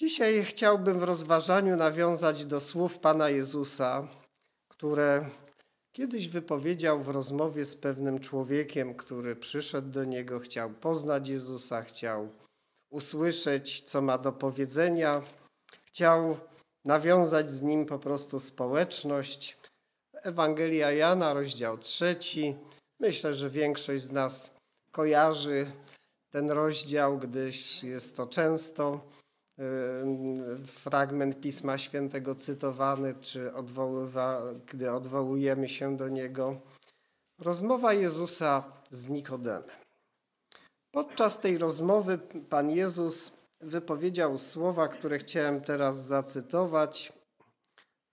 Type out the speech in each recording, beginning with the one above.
Dzisiaj chciałbym w rozważaniu nawiązać do słów Pana Jezusa, które kiedyś wypowiedział w rozmowie z pewnym człowiekiem, który przyszedł do niego, chciał poznać Jezusa, chciał usłyszeć, co ma do powiedzenia, chciał nawiązać z nim po prostu społeczność. Ewangelia Jana, rozdział trzeci. Myślę, że większość z nas kojarzy ten rozdział, gdyż jest to często Y, fragment Pisma Świętego cytowany, czy odwoływa, gdy odwołujemy się do niego. Rozmowa Jezusa z Nikodemem. Podczas tej rozmowy Pan Jezus wypowiedział słowa, które chciałem teraz zacytować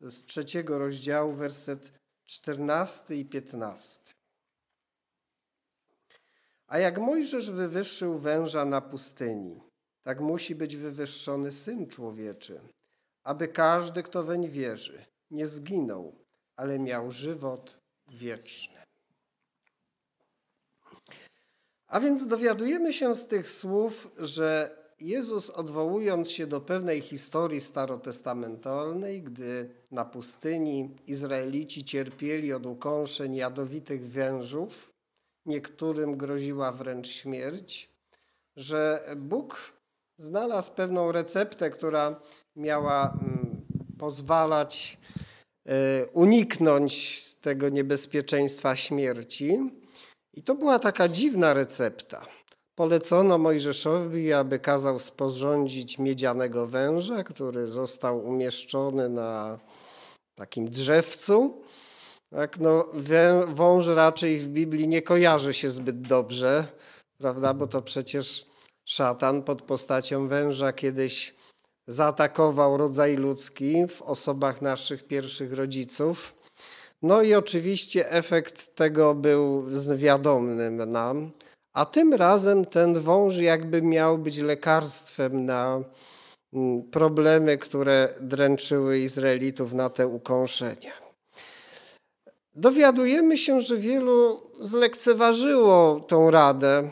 z trzeciego rozdziału, werset 14 i 15. A jak Mojżesz wywyższył węża na pustyni – tak musi być wywyższony Syn Człowieczy, aby każdy, kto weń wierzy, nie zginął, ale miał żywot wieczny. A więc dowiadujemy się z tych słów, że Jezus odwołując się do pewnej historii starotestamentalnej, gdy na pustyni Izraelici cierpieli od ukąszeń jadowitych wężów, niektórym groziła wręcz śmierć, że Bóg znalazł pewną receptę, która miała mm, pozwalać e, uniknąć tego niebezpieczeństwa śmierci. I to była taka dziwna recepta. Polecono Mojżeszowi, aby kazał sporządzić miedzianego węża, który został umieszczony na takim drzewcu. Tak, no, wąż raczej w Biblii nie kojarzy się zbyt dobrze, prawda? Bo to przecież Szatan pod postacią węża kiedyś zaatakował rodzaj ludzki w osobach naszych pierwszych rodziców. No i oczywiście efekt tego był wiadomy nam, a tym razem ten wąż jakby miał być lekarstwem na mm, problemy, które dręczyły Izraelitów na te ukąszenia. Dowiadujemy się, że wielu zlekceważyło tą radę,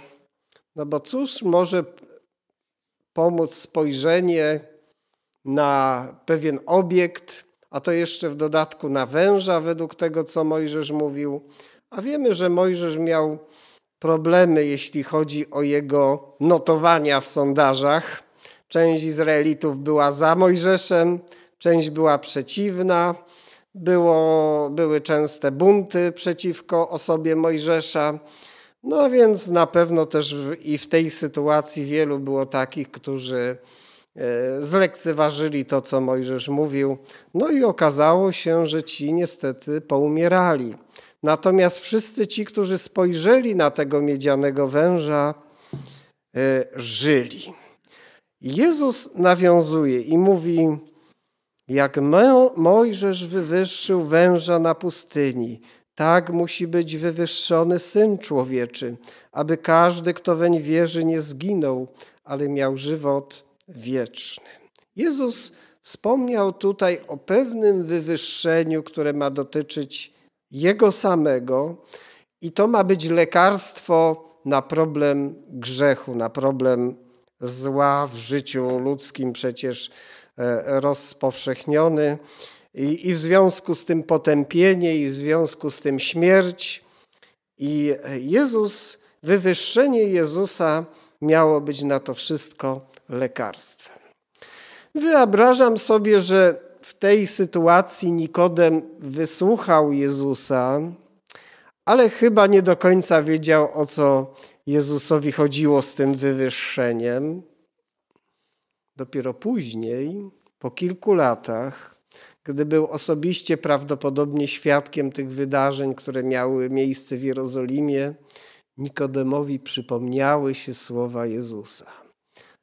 no bo cóż może pomóc spojrzenie na pewien obiekt, a to jeszcze w dodatku na węża, według tego, co Mojżesz mówił. A wiemy, że Mojżesz miał problemy, jeśli chodzi o jego notowania w sondażach. Część Izraelitów była za Mojżeszem, część była przeciwna. Było, były częste bunty przeciwko osobie Mojżesza. No więc na pewno też w, i w tej sytuacji wielu było takich, którzy e, zlekceważyli to, co Mojżesz mówił. No i okazało się, że ci niestety poumierali. Natomiast wszyscy ci, którzy spojrzeli na tego miedzianego węża, e, żyli. Jezus nawiązuje i mówi: Jak Mojżesz wywyższył węża na pustyni, tak musi być wywyższony Syn Człowieczy, aby każdy, kto weń wierzy, nie zginął, ale miał żywot wieczny. Jezus wspomniał tutaj o pewnym wywyższeniu, które ma dotyczyć Jego samego i to ma być lekarstwo na problem grzechu, na problem zła w życiu ludzkim, przecież e, rozpowszechniony i, i w związku z tym potępienie, i w związku z tym śmierć. I Jezus, wywyższenie Jezusa miało być na to wszystko lekarstwem. Wyobrażam sobie, że w tej sytuacji Nikodem wysłuchał Jezusa, ale chyba nie do końca wiedział, o co Jezusowi chodziło z tym wywyższeniem. Dopiero później, po kilku latach, gdy był osobiście prawdopodobnie świadkiem tych wydarzeń, które miały miejsce w Jerozolimie, Nikodemowi przypomniały się słowa Jezusa.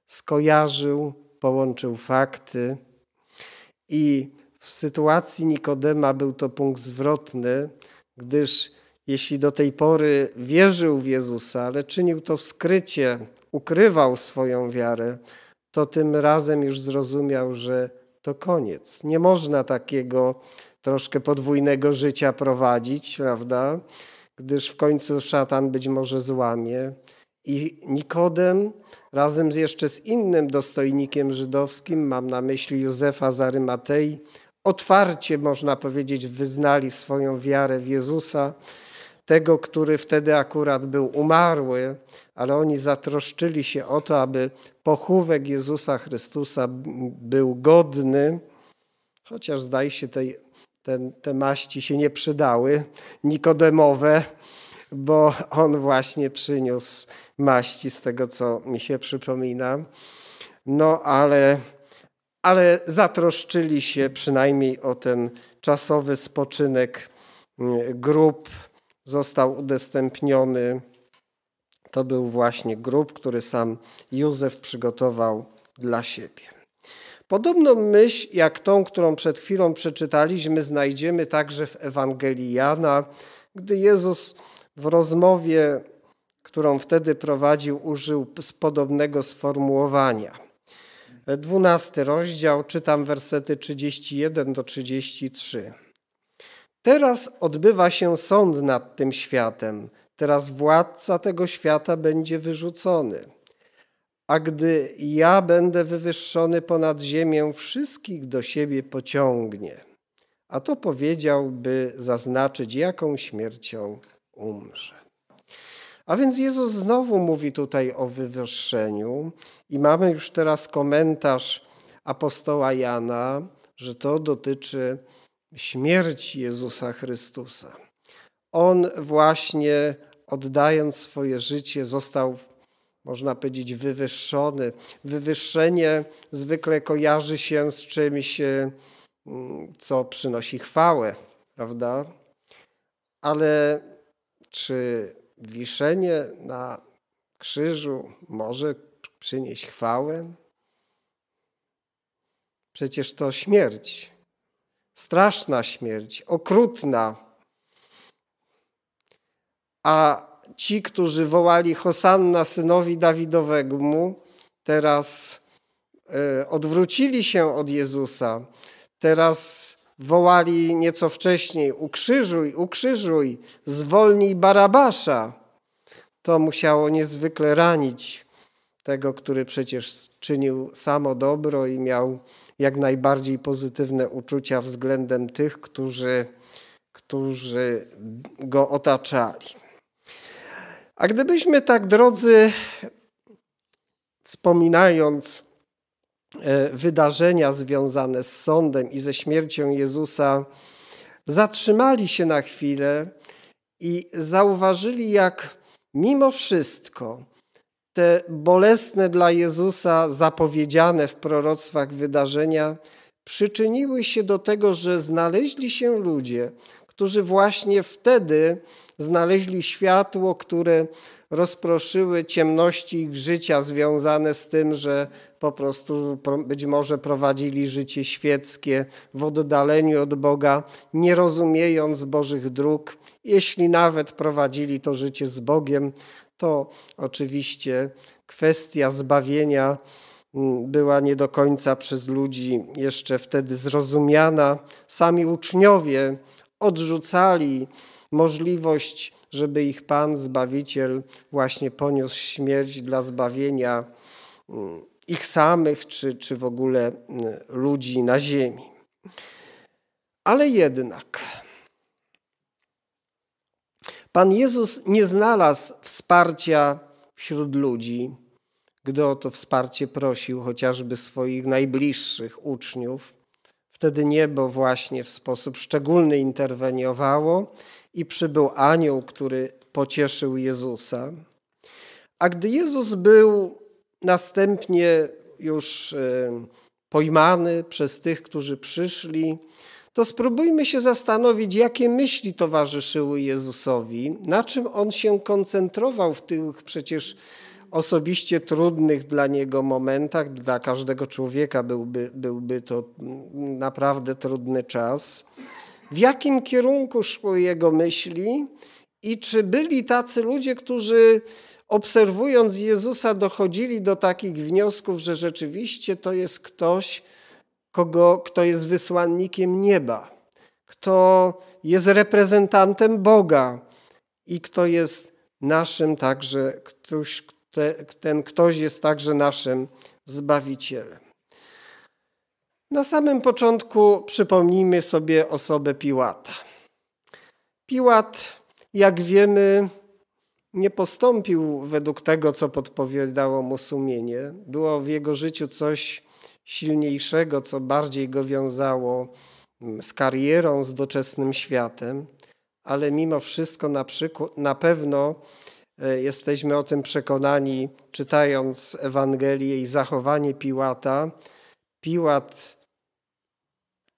Skojarzył, połączył fakty i w sytuacji Nikodema był to punkt zwrotny, gdyż jeśli do tej pory wierzył w Jezusa, ale czynił to w skrycie, ukrywał swoją wiarę, to tym razem już zrozumiał, że to koniec. Nie można takiego troszkę podwójnego życia prowadzić, prawda? Gdyż w końcu szatan być może złamie. I Nikodem razem z jeszcze z innym dostojnikiem żydowskim, mam na myśli Józefa Zarymatei, otwarcie, można powiedzieć, wyznali swoją wiarę w Jezusa tego, który wtedy akurat był umarły, ale oni zatroszczyli się o to, aby pochówek Jezusa Chrystusa był godny, chociaż zdaje się tej, ten, te maści się nie przydały, nikodemowe, bo on właśnie przyniósł maści z tego, co mi się przypomina. No ale, ale zatroszczyli się przynajmniej o ten czasowy spoczynek mm, grup, został udostępniony. To był właśnie grób, który sam Józef przygotował dla siebie. Podobną myśl jak tą, którą przed chwilą przeczytaliśmy, znajdziemy także w Ewangelii Jana, gdy Jezus w rozmowie, którą wtedy prowadził, użył podobnego sformułowania. Dwunasty rozdział, czytam wersety 31 do 33. Teraz odbywa się sąd nad tym światem, teraz władca tego świata będzie wyrzucony. A gdy ja będę wywyższony ponad ziemię, wszystkich do siebie pociągnie. A to powiedziałby zaznaczyć, jaką śmiercią umrze. A więc Jezus znowu mówi tutaj o wywyższeniu, i mamy już teraz komentarz apostoła Jana, że to dotyczy śmierć Jezusa Chrystusa. On właśnie oddając swoje życie został, można powiedzieć, wywyższony. Wywyższenie zwykle kojarzy się z czymś, e, co przynosi chwałę, prawda? Ale czy wiszenie na krzyżu może przynieść chwałę? Przecież to śmierć. Straszna śmierć, okrutna. A ci, którzy wołali Hosanna synowi Dawidowemu, teraz e, odwrócili się od Jezusa. Teraz wołali nieco wcześniej: Ukrzyżuj, ukrzyżuj, zwolnij Barabasza. To musiało niezwykle ranić tego, który przecież czynił samo dobro i miał jak najbardziej pozytywne uczucia względem tych, którzy, którzy go otaczali. A gdybyśmy tak, drodzy, wspominając e, wydarzenia związane z sądem i ze śmiercią Jezusa, zatrzymali się na chwilę i zauważyli, jak mimo wszystko te bolesne dla Jezusa zapowiedziane w proroctwach wydarzenia przyczyniły się do tego, że znaleźli się ludzie, którzy właśnie wtedy znaleźli światło, które rozproszyły ciemności ich życia związane z tym, że po prostu być może prowadzili życie świeckie w oddaleniu od Boga, nie rozumiejąc Bożych dróg. Jeśli nawet prowadzili to życie z Bogiem, to oczywiście kwestia zbawienia mm, była nie do końca przez ludzi jeszcze wtedy zrozumiana. Sami uczniowie odrzucali możliwość, żeby ich Pan Zbawiciel właśnie poniósł śmierć dla zbawienia mm, ich samych, czy, czy w ogóle mm, ludzi na ziemi. Ale jednak. Pan Jezus nie znalazł wsparcia wśród ludzi, gdy o to wsparcie prosił chociażby swoich najbliższych uczniów. Wtedy niebo właśnie w sposób szczególny interweniowało i przybył anioł, który pocieszył Jezusa. A gdy Jezus był następnie już e, pojmany przez tych, którzy przyszli, to spróbujmy się zastanowić, jakie myśli towarzyszyły Jezusowi, na czym on się koncentrował w tych przecież osobiście trudnych dla niego momentach. Dla każdego człowieka byłby, byłby to naprawdę trudny czas. W jakim kierunku szły jego myśli i czy byli tacy ludzie, którzy obserwując Jezusa dochodzili do takich wniosków, że rzeczywiście to jest ktoś, kogo, kto jest wysłannikiem nieba, kto jest reprezentantem Boga i kto jest naszym także, ktoś, ten ktoś jest także naszym Zbawicielem. Na samym początku przypomnijmy sobie osobę Piłata. Piłat, jak wiemy, nie postąpił według tego, co podpowiadało mu sumienie. Było w jego życiu coś silniejszego, co bardziej go wiązało mm, z karierą, z doczesnym światem, ale mimo wszystko na, przykład, na pewno e, jesteśmy o tym przekonani, czytając Ewangelię i zachowanie Piłata. Piłat,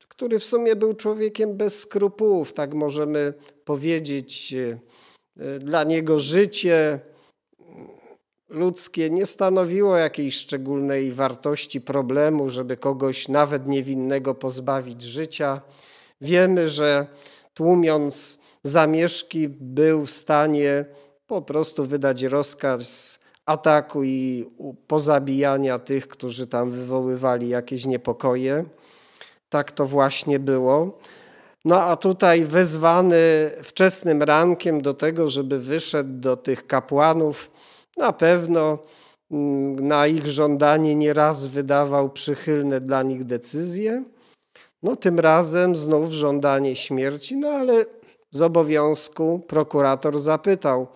który w sumie był człowiekiem bez skrupułów, tak możemy powiedzieć, e, e, dla niego życie, ludzkie nie stanowiło jakiejś szczególnej wartości problemu, żeby kogoś nawet niewinnego pozbawić życia. Wiemy, że tłumiąc zamieszki był w stanie po prostu wydać rozkaz ataku i pozabijania tych, którzy tam wywoływali jakieś niepokoje. Tak to właśnie było. No a tutaj wezwany wczesnym rankiem do tego, żeby wyszedł do tych kapłanów na pewno mm, na ich żądanie nieraz wydawał przychylne dla nich decyzje. No tym razem znów żądanie śmierci, no ale z obowiązku prokurator zapytał: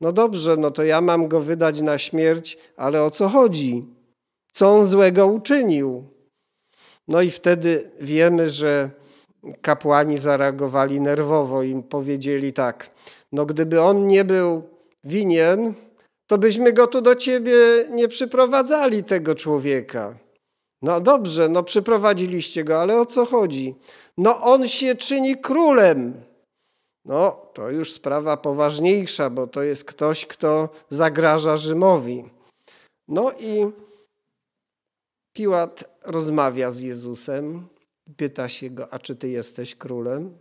No dobrze, no to ja mam go wydać na śmierć, ale o co chodzi? Co on złego uczynił? No i wtedy wiemy, że kapłani zareagowali nerwowo i powiedzieli tak: No gdyby on nie był winien, to byśmy go tu do ciebie nie przyprowadzali, tego człowieka. No dobrze, no przyprowadziliście go, ale o co chodzi? No on się czyni królem. No to już sprawa poważniejsza, bo to jest ktoś, kto zagraża Rzymowi. No i Piłat rozmawia z Jezusem, pyta się go, a czy ty jesteś królem?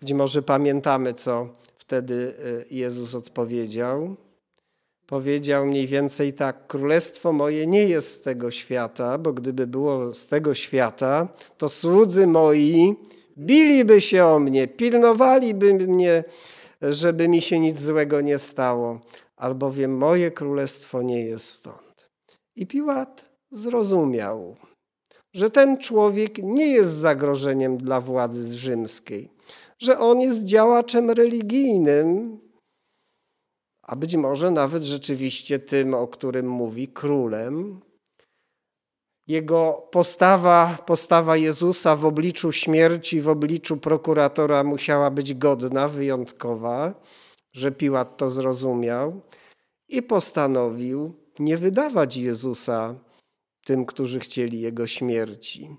Być może pamiętamy, co wtedy y, Jezus odpowiedział powiedział mniej więcej tak: Królestwo moje nie jest z tego świata, bo gdyby było z tego świata, to słudzy moi biliby się o mnie, pilnowaliby mnie, żeby mi się nic złego nie stało, albowiem moje królestwo nie jest stąd. I Piłat zrozumiał, że ten człowiek nie jest zagrożeniem dla władzy rzymskiej, że on jest działaczem religijnym, a być może nawet rzeczywiście tym, o którym mówi, królem. Jego postawa, postawa Jezusa w obliczu śmierci, w obliczu prokuratora musiała być godna, wyjątkowa, że Piłat to zrozumiał i postanowił nie wydawać Jezusa tym, którzy chcieli jego śmierci.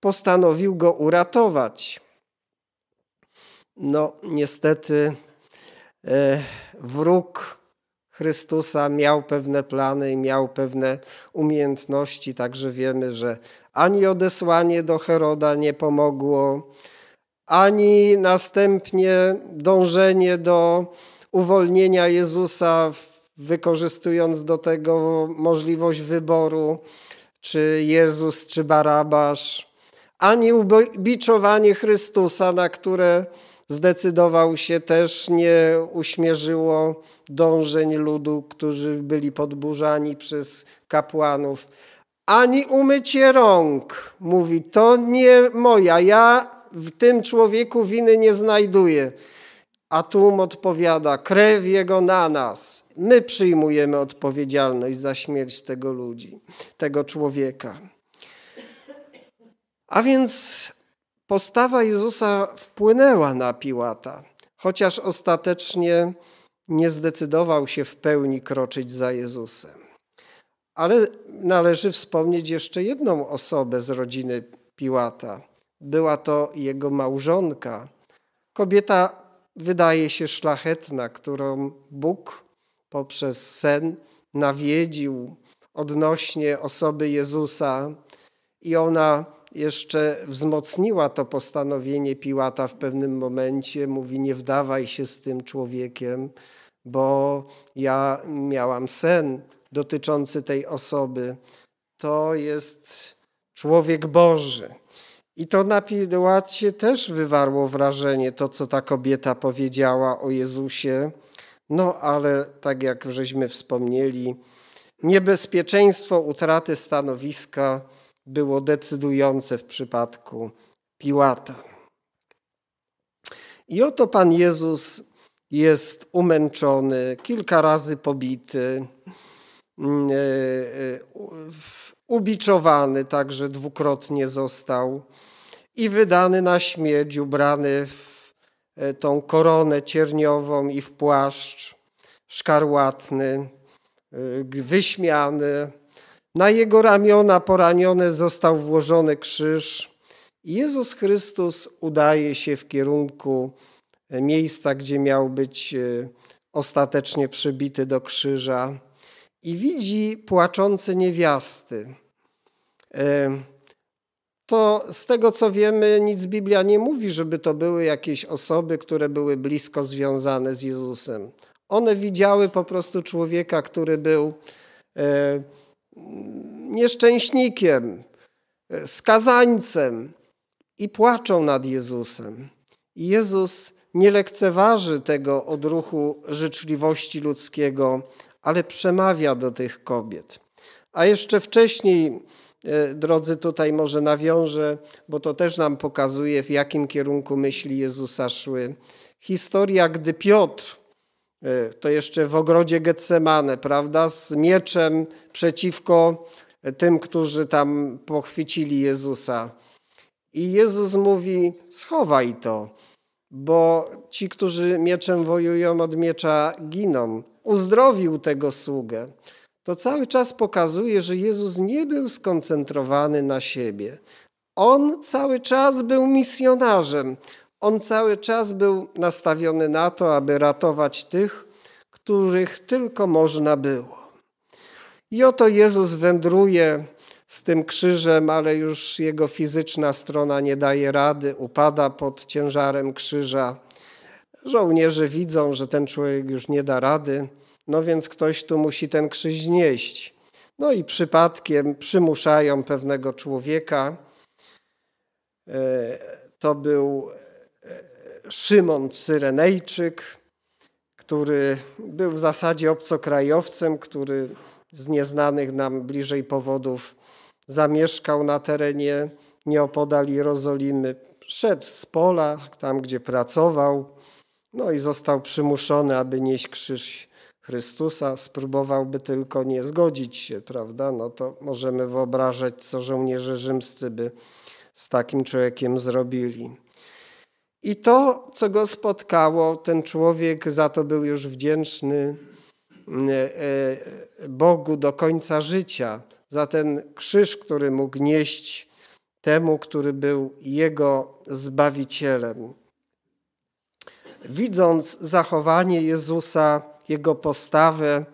Postanowił go uratować. No, niestety E, wróg Chrystusa miał pewne plany i miał pewne umiejętności, także wiemy, że ani odesłanie do Heroda nie pomogło, ani następnie dążenie do uwolnienia Jezusa, wykorzystując do tego możliwość wyboru, czy Jezus, czy Barabasz, ani ubiczowanie Chrystusa, na które zdecydował się też, nie uśmierzyło dążeń ludu, którzy byli podburzani przez kapłanów. Ani umycie rąk, mówi, to nie moja, ja w tym człowieku winy nie znajduję. A tłum odpowiada, krew jego na nas. My przyjmujemy odpowiedzialność za śmierć tego ludzi, tego człowieka. A więc Postawa Jezusa wpłynęła na Piłata, chociaż ostatecznie nie zdecydował się w pełni kroczyć za Jezusem. Ale należy wspomnieć jeszcze jedną osobę z rodziny Piłata. Była to jego małżonka. Kobieta wydaje się szlachetna, którą Bóg poprzez sen nawiedził odnośnie osoby Jezusa, i ona jeszcze wzmocniła to postanowienie Piłata w pewnym momencie. Mówi: Nie wdawaj się z tym człowiekiem, bo ja miałam sen dotyczący tej osoby. To jest człowiek Boży. I to na Piłacie też wywarło wrażenie to, co ta kobieta powiedziała o Jezusie. No ale tak jak żeśmy wspomnieli, niebezpieczeństwo utraty stanowiska było decydujące w przypadku Piłata. I oto Pan Jezus jest umęczony, kilka razy pobity, mm, e, e, ubiczowany, także dwukrotnie został i wydany na śmierć, ubrany w e, tą koronę cierniową i w płaszcz szkarłatny, wyśmiany, na jego ramiona poranione został włożony krzyż. Jezus Chrystus udaje się w kierunku miejsca, gdzie miał być e, ostatecznie przybity do krzyża i widzi płaczące niewiasty. E, to z tego co wiemy, nic Biblia nie mówi, żeby to były jakieś osoby, które były blisko związane z Jezusem. One widziały po prostu człowieka, który był e, nieszczęśnikiem, skazańcem i płaczą nad Jezusem. I Jezus nie lekceważy tego odruchu życzliwości ludzkiego, ale przemawia do tych kobiet. A jeszcze wcześniej, e, drodzy, tutaj może nawiążę, bo to też nam pokazuje, w jakim kierunku myśli Jezusa szły. Historia, gdy Piotr E, to jeszcze w ogrodzie Getsemane, prawda, z mieczem przeciwko e, tym, którzy tam pochwycili Jezusa. I Jezus mówi: schowaj to, bo ci, którzy mieczem wojują, od miecza giną. Uzdrowił tego sługę. To cały czas pokazuje, że Jezus nie był skoncentrowany na siebie. On cały czas był misjonarzem on cały czas był nastawiony na to, aby ratować tych, których tylko można było. I oto Jezus wędruje z tym krzyżem, ale już jego fizyczna strona nie daje rady, upada pod ciężarem krzyża. Żołnierze widzą, że ten człowiek już nie da rady, no więc ktoś tu musi ten krzyż nieść. No i przypadkiem przymuszają pewnego człowieka. E, to był Szymon Cyrenejczyk, który był w zasadzie obcokrajowcem, który z nieznanych nam bliżej powodów zamieszkał na terenie nieopodal Jerozolimy. Szedł z pola, tam gdzie pracował, no i został przymuszony, aby nieść krzyż Chrystusa. Spróbowałby tylko nie zgodzić się, prawda? No to możemy wyobrażać, co żołnierze rzymscy by z takim człowiekiem zrobili. I to, co go spotkało, ten człowiek za to był już wdzięczny mm, e, e, Bogu do końca życia, za ten krzyż, który mógł nieść temu, który był jego zbawicielem. Widząc zachowanie Jezusa, jego postawę,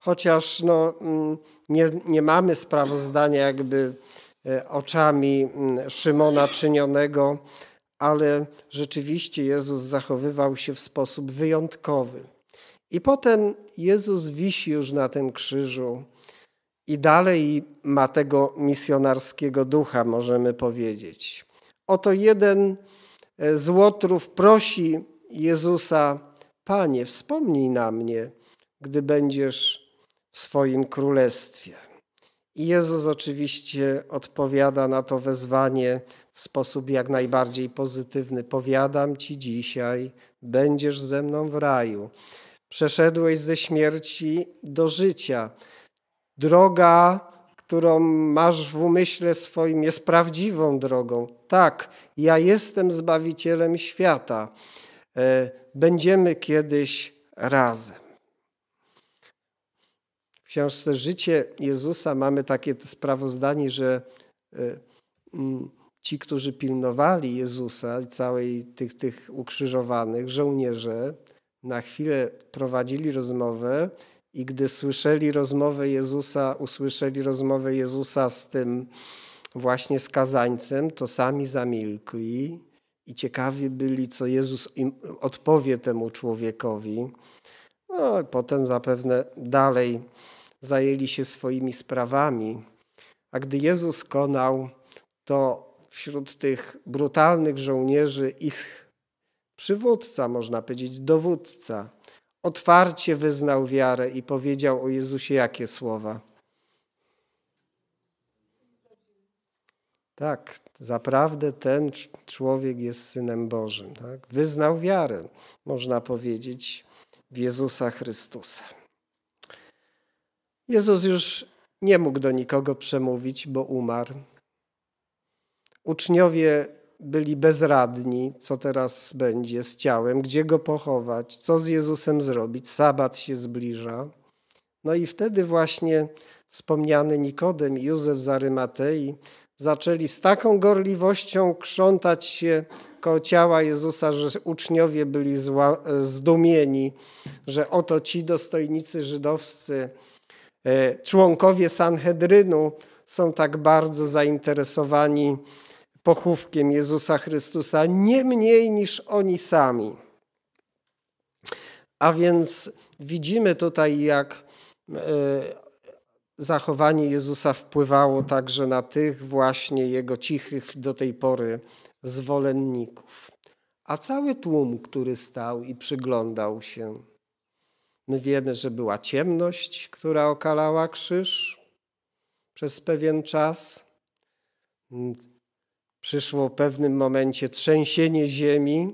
chociaż no, mm, nie, nie mamy sprawozdania jakby e, oczami mm, Szymona czynionego, ale rzeczywiście Jezus zachowywał się w sposób wyjątkowy. I potem Jezus wisi już na tym krzyżu i dalej ma tego misjonarskiego ducha, możemy powiedzieć. Oto jeden e, z łotrów prosi Jezusa: Panie, wspomnij na mnie, gdy będziesz w swoim królestwie. I Jezus oczywiście odpowiada na to wezwanie w sposób jak najbardziej pozytywny. Powiadam ci dzisiaj, będziesz ze mną w raju. Przeszedłeś ze śmierci do życia. Droga, którą masz w umyśle swoim, jest prawdziwą drogą. Tak, ja jestem zbawicielem świata. E, będziemy kiedyś razem. W książce Życie Jezusa mamy takie sprawozdanie, że e, mm, ci, którzy pilnowali Jezusa i całej tych, tych ukrzyżowanych, żołnierze, na chwilę prowadzili rozmowę i gdy słyszeli rozmowę Jezusa, usłyszeli rozmowę Jezusa z tym właśnie skazańcem, to sami zamilkli i ciekawi byli, co Jezus im odpowie temu człowiekowi. No, potem zapewne dalej zajęli się swoimi sprawami. A gdy Jezus konał, to wśród tych brutalnych żołnierzy ich przywódca, można powiedzieć, dowódca, otwarcie wyznał wiarę i powiedział o Jezusie jakie słowa. Tak, zaprawdę ten człowiek jest synem Bożym. Tak? Wyznał wiarę, można powiedzieć, w Jezusa Chrystusa. Jezus już nie mógł do nikogo przemówić, bo umarł. Uczniowie byli bezradni, co teraz będzie z ciałem, gdzie go pochować, co z Jezusem zrobić, sabat się zbliża. No i wtedy właśnie wspomniany Nikodem i Józef z Arymatei zaczęli z taką gorliwością krzątać się koło ciała Jezusa, że uczniowie byli zła, zdumieni, że oto ci dostojnicy żydowscy, e, członkowie Sanhedrynu, są tak bardzo zainteresowani pochówkiem Jezusa Chrystusa, nie mniej niż oni sami. A więc widzimy tutaj, jak e, zachowanie Jezusa wpływało także na tych właśnie jego cichych do tej pory zwolenników. A cały tłum, który stał i przyglądał się. My wiemy, że była ciemność, która okalała krzyż przez pewien czas przyszło w pewnym momencie trzęsienie ziemi.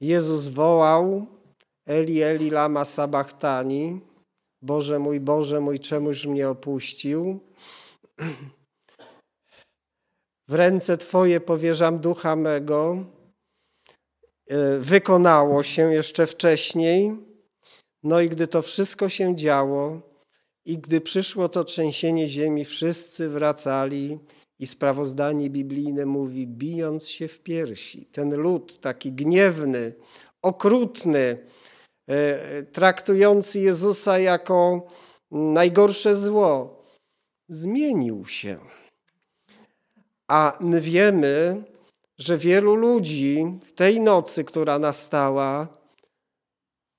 Jezus wołał Eli, Eli, lama sabachtani. Boże mój, Boże mój, czemuż mnie opuścił? W ręce Twoje powierzam ducha mego. E, wykonało się jeszcze wcześniej. No i gdy to wszystko się działo i gdy przyszło to trzęsienie ziemi, wszyscy wracali i sprawozdanie biblijne mówi, bijąc się w piersi. Ten lud taki gniewny, okrutny, e, traktujący Jezusa jako najgorsze zło, zmienił się. A my wiemy, że wielu ludzi w tej nocy, która nastała,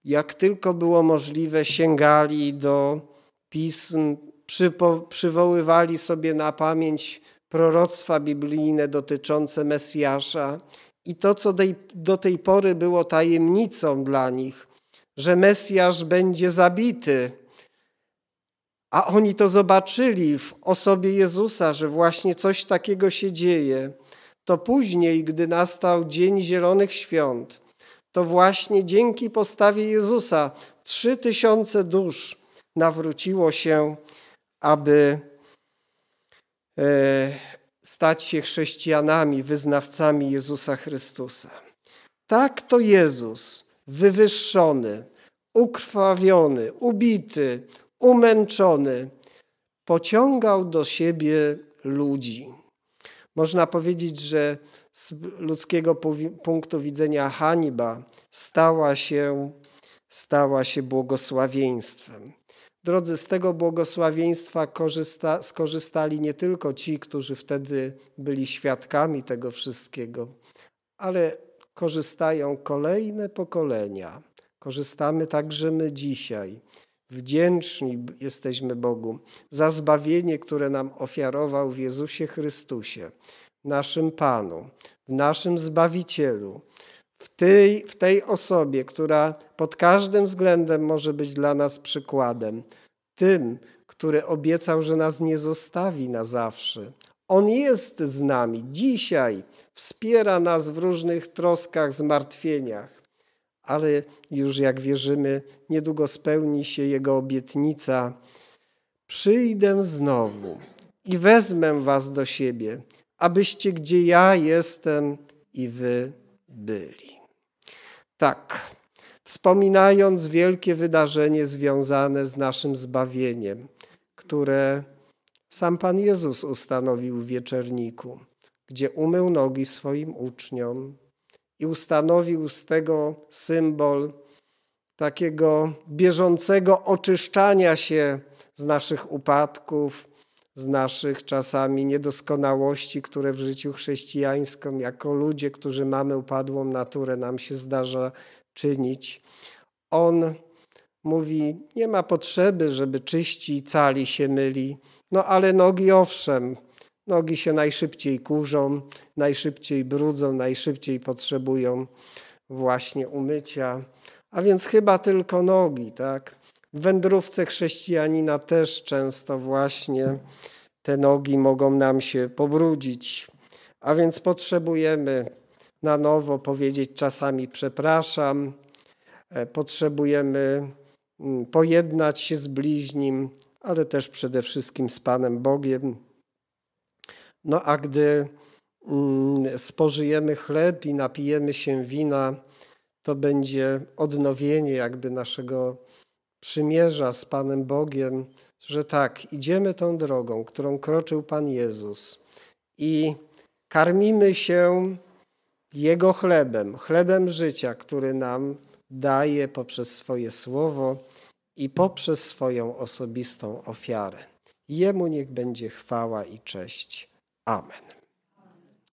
jak tylko było możliwe, sięgali do pism, przywoływali sobie na pamięć proroctwa biblijne dotyczące Mesjasza i to, co do tej pory było tajemnicą dla nich, że Mesjasz będzie zabity. A oni to zobaczyli w osobie Jezusa, że właśnie coś takiego się dzieje. To później, gdy nastał Dzień Zielonych Świąt, to właśnie dzięki postawie Jezusa trzy tysiące dusz nawróciło się, aby E, stać się chrześcijanami, wyznawcami Jezusa Chrystusa. Tak to Jezus, wywyższony, ukrwawiony, ubity, umęczony, pociągał do siebie ludzi. Można powiedzieć, że z ludzkiego punktu widzenia hańba stała się, stała się błogosławieństwem. Drodzy, z tego błogosławieństwa korzysta, skorzystali nie tylko ci, którzy wtedy byli świadkami tego wszystkiego, ale korzystają kolejne pokolenia. Korzystamy także my dzisiaj. Wdzięczni jesteśmy Bogu za zbawienie, które nam ofiarował w Jezusie Chrystusie, naszym Panu, w naszym Zbawicielu w tej, w tej osobie, która pod każdym względem może być dla nas przykładem, tym, który obiecał, że nas nie zostawi na zawsze. On jest z nami dzisiaj, wspiera nas w różnych troskach, zmartwieniach, ale już jak wierzymy, niedługo spełni się Jego obietnica. Przyjdę znowu i wezmę was do siebie, abyście gdzie ja jestem i wy byli. Tak, wspominając wielkie wydarzenie związane z naszym zbawieniem, które sam Pan Jezus ustanowił w wieczorniku, gdzie umył nogi swoim uczniom i ustanowił z tego symbol takiego bieżącego oczyszczania się z naszych upadków, z naszych czasami niedoskonałości, które w życiu chrześcijańskim, jako ludzie, którzy mamy upadłą naturę, nam się zdarza czynić. On mówi: Nie ma potrzeby, żeby czyści i cali się myli, no ale nogi owszem. Nogi się najszybciej kurzą, najszybciej brudzą, najszybciej potrzebują właśnie umycia, a więc chyba tylko nogi, tak? wędrówce chrześcijanina też często właśnie te nogi mogą nam się pobrudzić. A więc potrzebujemy na nowo powiedzieć czasami przepraszam, e, potrzebujemy mm, pojednać się z bliźnim, ale też przede wszystkim z Panem Bogiem. No a gdy mm, spożyjemy chleb i napijemy się wina, to będzie odnowienie jakby naszego przymierza z Panem Bogiem, że tak, idziemy tą drogą, którą kroczył Pan Jezus i karmimy się Jego chlebem, chlebem życia, który nam daje poprzez swoje słowo i poprzez swoją osobistą ofiarę. Jemu niech będzie chwała i cześć. Amen.